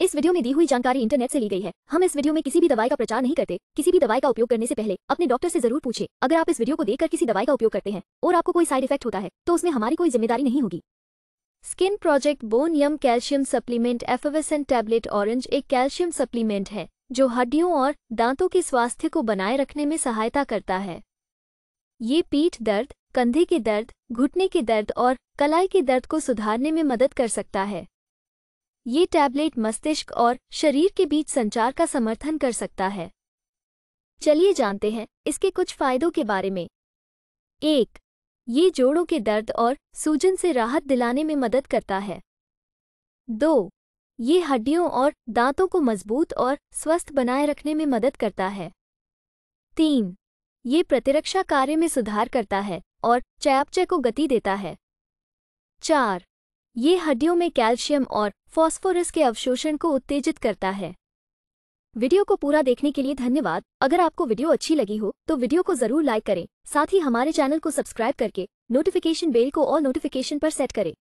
इस वीडियो में दी हुई जानकारी इंटरनेट से ली गई है हम इस वीडियो में किसी भी दवाई का प्रचार नहीं करते किसी भी दवाई का उपयोग करने से पहले अपने डॉक्टर से जरूर पूछे अगर आप इस वीडियो को देखकर किसी दवाई का उपयोग करते हैं और आपको कोई साइड इफेक्ट होता है तो उसमें हमारी कोई जिम्मेदारी नहीं होगी skin project bone yum calcium supplement effervescent tablet orange एक कैल्शियम सप्लीमेंट है जो हड्डियों और दांतों के स्वास्थ्य को बनाए रखने में सहायता करता है ये पीठ दर्द कंधे के दर्द घुटने के दर्द और कलाई के दर्द को सुधारने में मदद कर सकता है ये टैबलेट मस्तिष्क और शरीर के बीच संचार का समर्थन कर सकता है चलिए जानते हैं इसके कुछ फायदों के बारे में एक ये जोड़ों के दर्द और सूजन से राहत दिलाने में मदद करता है दो ये हड्डियों और दांतों को मजबूत और स्वस्थ बनाए रखने में मदद करता है तीन ये प्रतिरक्षा कार्य में सुधार करता है और चयापचय को गति देता है चार ये हड्डियों में कैल्शियम और फॉस्फोरस के अवशोषण को उत्तेजित करता है वीडियो को पूरा देखने के लिए धन्यवाद अगर आपको वीडियो अच्छी लगी हो तो वीडियो को जरूर लाइक करें साथ ही हमारे चैनल को सब्सक्राइब करके नोटिफिकेशन बेल को और नोटिफिकेशन पर सेट करें